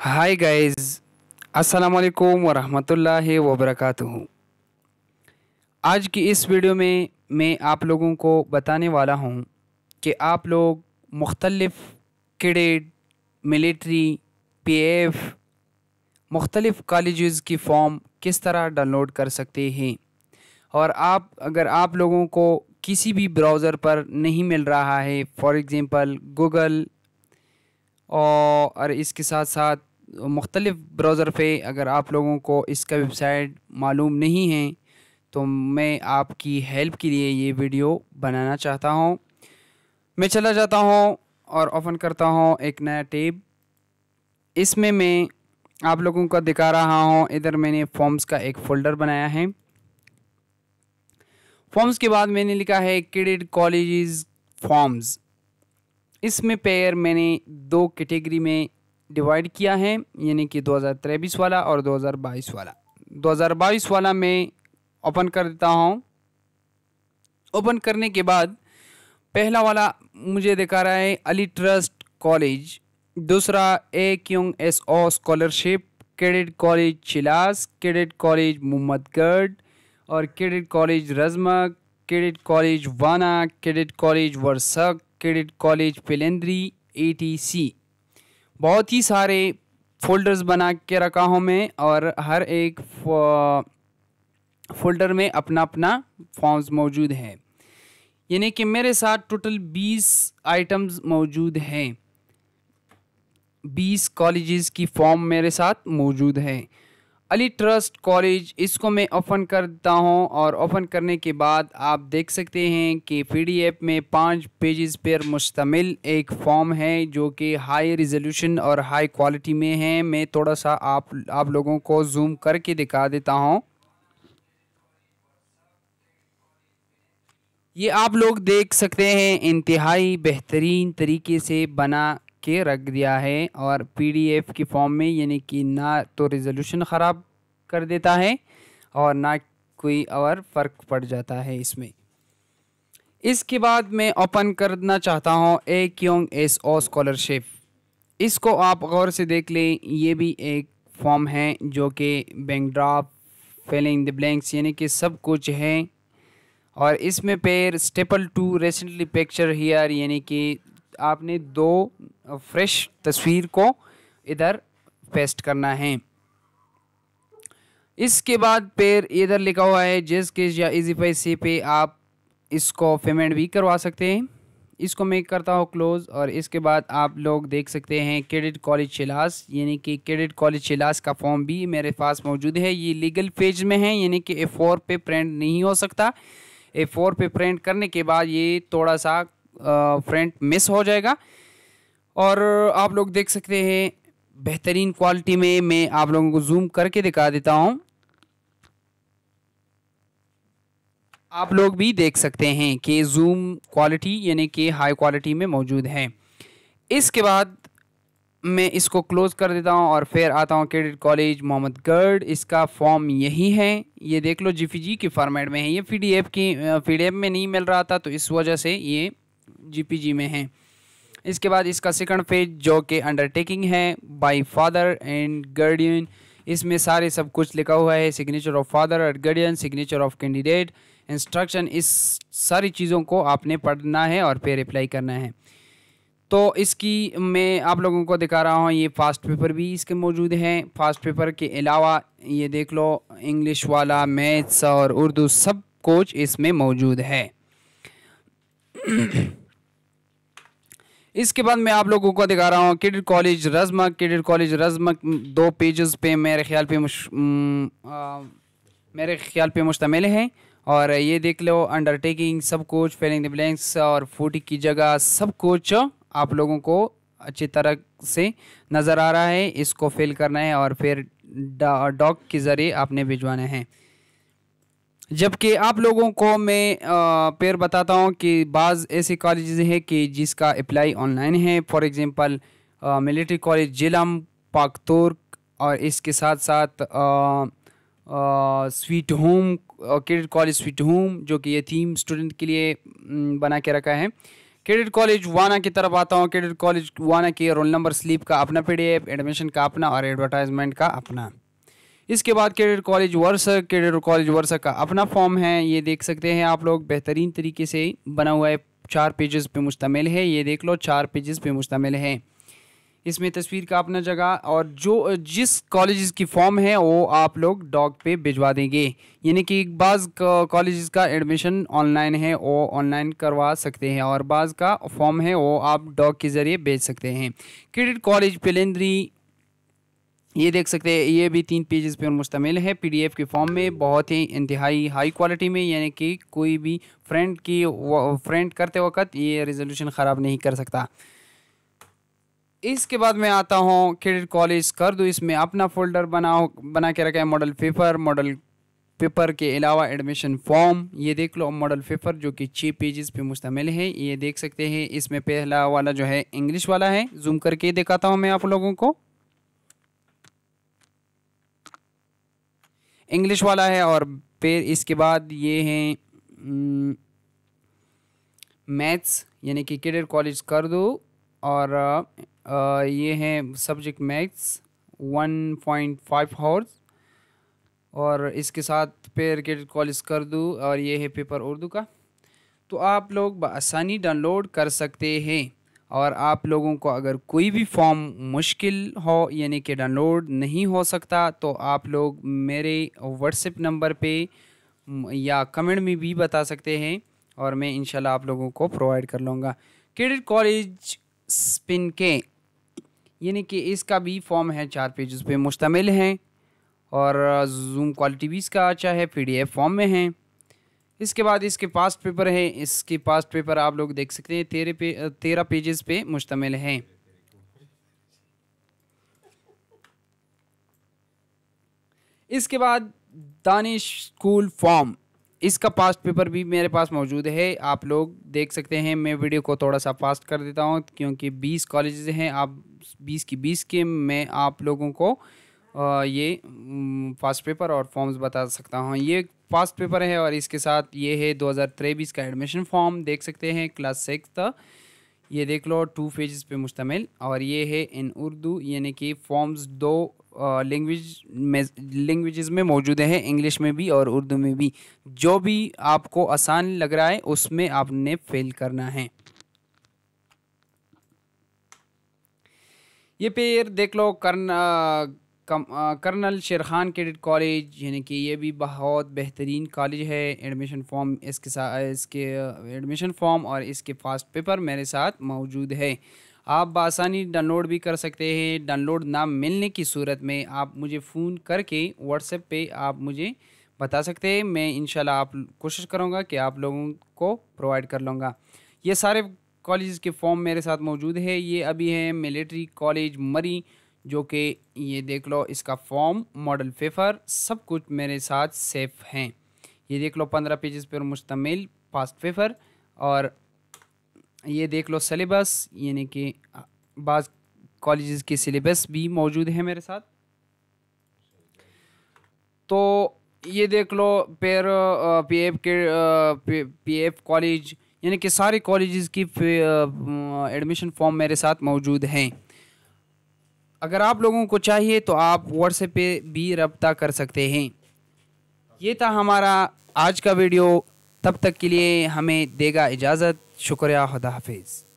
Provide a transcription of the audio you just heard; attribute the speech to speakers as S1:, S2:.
S1: hi guys अस्सलाम वालेकुम वरहमतुल्लाहि वबरकातुहू आज की इस वीडियो में मैं आप लोगों को बताने वाला हूँ कि आप लोग मुख्तलफ़ किडेट मिलिट्री पीएफ मुख्तलिफ़ कॉलेज़ की फ़ॉर्म किस तरह डाउनलोड कर सकते हैं और आप अगर आप लोगों को किसी भी ब्राउज़र पर नहीं मिल रहा है फॉर एग्ज़ाम्पल गूगल और इसके साथ साथ मुख्तलिफ़ ब्राउज़र पे अगर आप लोगों को इसका वेबसाइट मालूम नहीं है तो मैं आपकी हेल्प के लिए ये वीडियो बनाना चाहता हूँ मैं चला जाता हूँ और ओपन करता हूँ एक नया टेब इसमें मैं आप लोगों को दिखा रहा हूँ इधर मैंने फॉर्म्स का एक फ़ोल्डर बनाया है फॉर्म्स के बाद मैंने लिखा है क्रेडिट कॉलेज फॉर्म्स इसमें पेयर मैंने दो कैटेगरी में डिवाइड किया है यानी कि 2023 वाला और 2022 वाला 2022 वाला मैं ओपन कर देता हूँ ओपन करने के बाद पहला वाला मुझे दिखा रहा है अली ट्रस्ट कॉलेज दूसरा ए क्यूंग S O scholarship cadet college Chilas cadet college Mohammadgarh और cadet college Razmak cadet college Wana cadet college Warsak cadet college Palandri etc बहुत ही सारे फोल्डर्स बना के रखा हूँ मैं और हर एक फोल्डर में अपना अपना फॉर्म्स मौजूद है यानी कि मेरे साथ टोटल बीस आइटम्स मौजूद हैं बीस कॉलेजेस की फॉर्म मेरे साथ मौजूद है अली ट्रस्ट कॉलेज इसको मैं ओपन करता हूं और ओपन करने के बाद आप देख सकते हैं कि पीडीएफ में पाँच पेजेस पर मुश्तमिल एक फॉर्म है जो कि हाई रिजोल्यूशन और हाई क्वालिटी में है मैं थोड़ा सा आप आप लोगों को जूम करके दिखा देता हूं ये आप लोग देख सकते हैं इंतहाई बेहतरीन तरीके से बना के रख दिया है और पीडीएफ की फॉर्म में यानी कि ना तो रिजोल्यूशन ख़राब कर देता है और ना कोई और फ़र्क पड़ जाता है इसमें इसके बाद मैं ओपन करना चाहता हूँ ए क्योंग एस ओ स्कॉलरशिप इसको आप गौर से देख लें ये भी एक फॉर्म है जो कि bank draft filling the blanks यानी कि सब कुछ है और इसमें pair staple two recently picture here यानी कि आपने दो फ्रेश तस्वीर को इधर पेस्ट करना है इसके बाद पेर इधर लिखा हुआ है जिस किस या इजी पैसे पे आप इसको पेमेंट भी करवा सकते हैं इसको मैं करता हूँ क्लोज़ और इसके बाद आप लोग देख सकते हैं क्रेडिट कॉलेज शिलास यानी कि क्रेडिट कॉलेज शिलास का फॉर्म भी मेरे पास मौजूद है ये लीगल पेज में है यानी कि ए फोर पे प्रिंट नहीं हो सकता ए फोर पे प्रिंट करने के बाद ये थोड़ा सा प्रिंट मिस हो जाएगा और आप लोग देख सकते हैं बेहतरीन क्वालिटी में मैं आप लोगों को जूम करके दिखा देता हूँ आप लोग भी देख सकते हैं कि जूम क्वालिटी यानी कि हाई क्वालिटी में मौजूद है इसके बाद मैं इसको क्लोज़ कर देता हूं और फिर आता हूं क्रेडिट कॉलेज मोहम्मद गढ़ इसका फॉर्म यही है ये देख लो जी पी के फॉर्मेट में है ये पी की पी में नहीं मिल रहा था तो इस वजह से ये जी में है इसके बाद इसका सेकंड पेज जो कि अंडरटेकिंग है बाय फादर एंड गार्डियन इसमें सारे सब कुछ लिखा हुआ है signature of father and guardian signature of candidate instruction इस सारी चीज़ों को आपने पढ़ना है और फिर अप्लाई करना है तो इसकी मैं आप लोगों को दिखा रहा हूँ ये फास्ट पेपर भी इसके मौजूद हैं फास्ट पेपर के अलावा ये देख लो इंग्लिश वाला मैथ्स और उर्दू सब कोच इसमें मौजूद है इसके बाद मैं आप लोगों को दिखा रहा हूँ किडिट कॉलेज रजमक किडिट कॉलेज रजमक दो पेजेस पे मेरे ख्याल पे मुश आ, मेरे ख्याल पे मुश्तमिल है और ये देख लो अंडरटेकिंग सब कुछ फेलिंग द ब्लैंक्स और फूटी की जगह सब कुछ आप लोगों को अच्छी तरह से नज़र आ रहा है इसको फिल करना है और फिर डॉक के ज़रिए आपने भिजवाना है जबकि आप लोगों को मैं पैर बताता हूँ कि बाज़ ऐसे कॉलेज हैं कि जिसका अप्लाई ऑनलाइन है for example military college Jhelum PakTurk और इसके साथ साथ sweet home cadet college sweet home जो कि ये थीम स्टूडेंट के लिए बना के रखा है क्रेडिट कॉलेज वाना की तरफ आता हूँ क्रेडिट कॉलेज वाना के रोल नंबर स्लीप का अपना पी एडमिशन का अपना और एडवर्टाइजमेंट का अपना इसके बाद cadet college Warsak cadet college Warsak का अपना फॉर्म है ये देख सकते हैं आप लोग बेहतरीन तरीके से बना हुआ है चार पेजेस पे मुश्तमिल है ये देख लो चार पेजेस पे मुश्तमिल है इसमें तस्वीर का अपना जगह और जो जिस कॉलेज की फॉर्म है वो आप लोग डॉग पे भिजवा देंगे यानी कि बाज़ कॉलेज का एडमिशन ऑनलाइन है वो ऑनलाइन करवा सकते हैं और बाज़ का फॉर्म है वो आप डॉग के ज़रिए भेज सकते हैं क्रेडिट कॉलेज पेलेंद्री ये देख सकते हैं ये भी तीन पेजेस पे मुश्तमिल है पीडीएफ के फॉर्म में बहुत ही इंतहाई हाई क्वालिटी में यानी कि कोई भी फ्रेंड की फ्रेंड करते वक्त ये रेजोल्यूशन ख़राब नहीं कर सकता इसके बाद मैं आता हूँ क्रेडिट कॉलेज कर दूँ इसमें अपना फोल्डर बना बना के रखा है मॉडल पेपर मॉडल पेपर के अलावा एडमिशन फॉर्म ये देख लो मॉडल पेपर जो कि छः पेजेस पे मुश्तमिल है ये देख सकते हैं इसमें पहला वाला जो है इंग्लिश वाला है जूम करके दिखाता हूँ मैं आप लोगों को इंग्लिश वाला है और फिर इसके बाद ये हैं मैथ्स हम्म, यानी कि कैडेट कॉलेज कर दो और आ, ये हैं subject maths one point five hours और इसके साथ फिर कैडेट कॉलेज कर दो और ये है पेपर उर्दू का तो आप लोग आसानी डाउनलोड कर सकते हैं और आप लोगों को अगर कोई भी फॉर्म मुश्किल हो यानी कि डाउनलोड नहीं हो सकता तो आप लोग मेरे व्हाट्सएप नंबर पे या कमेंट में भी बता सकते हैं और मैं इंशाल्लाह आप लोगों को प्रोवाइड कर लूँगा क्रेडिट कॉलेज स्पिन के यानी कि इसका भी फॉर्म है चार पेजेस पे मुश्तमिल हैं और जूम क्वालिटी भी इसका अच्छा है पीडीएफ फॉर्म में हैं इसके बाद इसके पास्ट पेपर हैं इसके पास्ट पेपर आप लोग देख सकते हैं तेरह पे तेरह पेजेस पे मुश्तमिल हैं इसके बाद दानिश स्कूल फॉर्म इसका पास्ट पेपर भी मेरे पास मौजूद है आप लोग देख सकते हैं मैं वीडियो को थोड़ा सा फास्ट कर देता हूँ क्योंकि 20 कॉलेजेस हैं आप 20 की 20 के मैं आप लोगों को ये फास्ट पेपर और फॉर्म्स बता सकता हूँ ये फास्ट पेपर है और इसके साथ ये है दो हज़ार का एडमिशन फॉर्म देख सकते हैं क्लास सिक्स ये देख लो टू फेज़ पे मुश्तमिल और ये है इन उर्दू यानी कि फॉर्म्स दो लैंग्वेज में लैंग्वेजेस में मौजूद हैं इंग्लिश में भी और उर्दू में भी जो भी आपको आसान लग रहा है उसमें आपने फेल करना है ये पेयर देख लो करना कम कर्नल शेर खान कैडेट कॉलेज यानी कि ये भी बहुत बेहतरीन कॉलेज है एडमिशन फॉर्म इसके साथ इसके एडमिशन फॉर्म और इसके फास्ट पेपर मेरे साथ मौजूद है आप बासानी डाउनलोड भी कर सकते हैं डाउनलोड ना मिलने की सूरत में आप मुझे फ़ोन करके व्हाट्सएप पे आप मुझे बता सकते हैं मैं इन आप कोशिश करूँगा कि आप लोगों को प्रोवाइड कर लूँगा ये सारे कॉलेज के फॉर्म मेरे साथ मौजूद है ये अभी है मिलिट्री कॉलेज मरी जो कि ये देख लो इसका फॉर्म मॉडल पेपर सब कुछ मेरे साथ सेफ हैं ये देख लो पंद्रह पेजेस पर मुश्तमिल पास्ट पेपर और ये देख लो सिलेबस यानी कि बाज़ कॉलेज़ के सिलेबस भी मौजूद हैं मेरे साथ तो ये देख लो पेर पी एफ के पी एफ कॉलेज यानी कि सारे कॉलेज़ की एडमिशन फॉर्म मेरे साथ मौजूद हैं अगर आप लोगों को चाहिए तो आप व्हाट्सएप पे भी रबता कर सकते हैं ये था हमारा आज का वीडियो तब तक के लिए हमें देगा इजाज़त शुक्रिया खुदा हाफिज़